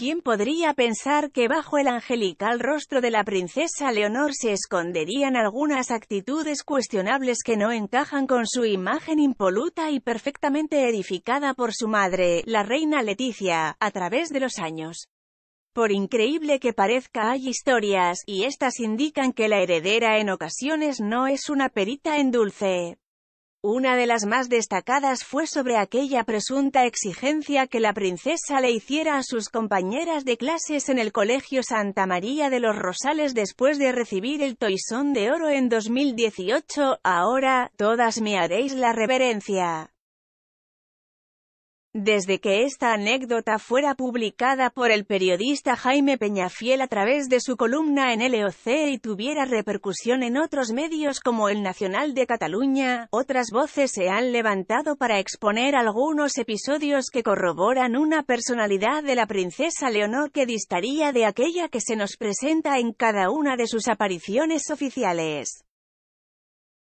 ¿Quién podría pensar que bajo el angelical rostro de la princesa Leonor se esconderían algunas actitudes cuestionables que no encajan con su imagen impoluta y perfectamente edificada por su madre, la reina Leticia, a través de los años? Por increíble que parezca hay historias, y estas indican que la heredera en ocasiones no es una perita en dulce, una de las más destacadas fue sobre aquella presunta exigencia que la princesa le hiciera a sus compañeras de clases en el Colegio Santa María de los Rosales después de recibir el Toisón de Oro en 2018, ahora, todas me haréis la reverencia. Desde que esta anécdota fuera publicada por el periodista Jaime Peñafiel a través de su columna en LOC y tuviera repercusión en otros medios como el Nacional de Cataluña, otras voces se han levantado para exponer algunos episodios que corroboran una personalidad de la princesa Leonor que distaría de aquella que se nos presenta en cada una de sus apariciones oficiales.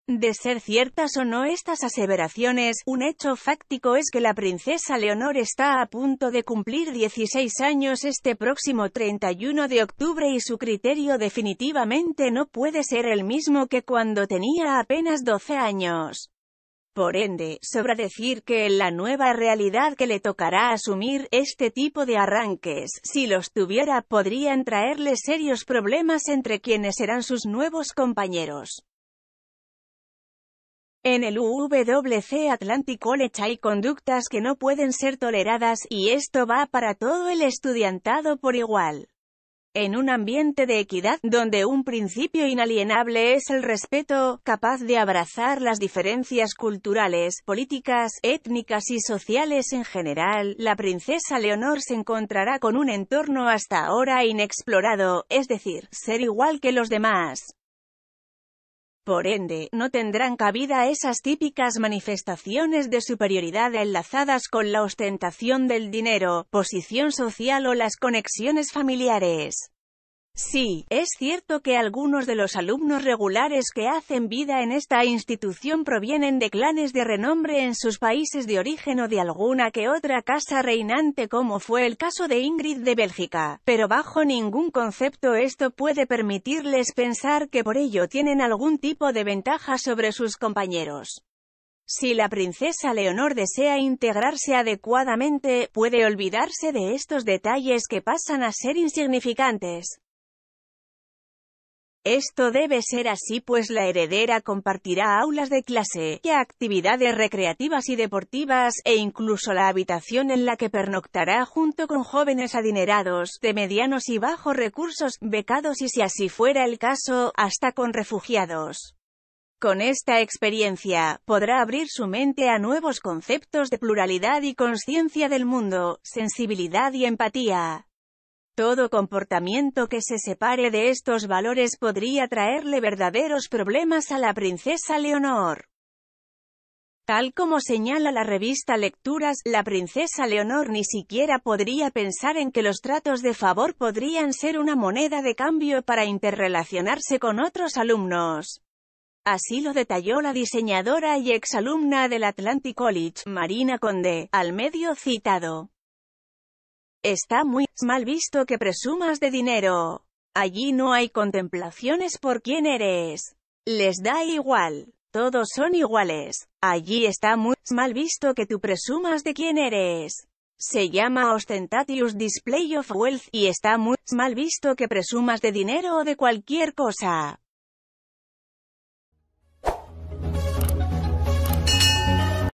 De ser ciertas o no estas aseveraciones, un hecho fáctico es que la princesa Leonor está a punto de cumplir 16 años este próximo 31 de octubre y su criterio definitivamente no puede ser el mismo que cuando tenía apenas 12 años. Por ende, sobra decir que en la nueva realidad que le tocará asumir, este tipo de arranques, si los tuviera, podrían traerle serios problemas entre quienes serán sus nuevos compañeros en el UWC Atlantic College hay conductas que no pueden ser toleradas, y esto va para todo el estudiantado por igual. En un ambiente de equidad, donde un principio inalienable es el respeto, capaz de abrazar las diferencias culturales, políticas, étnicas y sociales en general, la princesa Leonor se encontrará con un entorno hasta ahora inexplorado, es decir, ser igual que los demás. Por ende, no tendrán cabida esas típicas manifestaciones de superioridad enlazadas con la ostentación del dinero, posición social o las conexiones familiares. Sí, es cierto que algunos de los alumnos regulares que hacen vida en esta institución provienen de clanes de renombre en sus países de origen o de alguna que otra casa reinante como fue el caso de Ingrid de Bélgica, pero bajo ningún concepto esto puede permitirles pensar que por ello tienen algún tipo de ventaja sobre sus compañeros. Si la princesa Leonor desea integrarse adecuadamente, puede olvidarse de estos detalles que pasan a ser insignificantes. Esto debe ser así pues la heredera compartirá aulas de clase, y actividades recreativas y deportivas, e incluso la habitación en la que pernoctará junto con jóvenes adinerados, de medianos y bajos recursos, becados y si así fuera el caso, hasta con refugiados. Con esta experiencia, podrá abrir su mente a nuevos conceptos de pluralidad y conciencia del mundo, sensibilidad y empatía. Todo comportamiento que se separe de estos valores podría traerle verdaderos problemas a la princesa Leonor. Tal como señala la revista Lecturas, la princesa Leonor ni siquiera podría pensar en que los tratos de favor podrían ser una moneda de cambio para interrelacionarse con otros alumnos. Así lo detalló la diseñadora y exalumna del Atlantic College, Marina Conde, al medio citado. Está muy mal visto que presumas de dinero. Allí no hay contemplaciones por quién eres. Les da igual. Todos son iguales. Allí está muy mal visto que tú presumas de quién eres. Se llama ostentatious display of wealth y está muy mal visto que presumas de dinero o de cualquier cosa.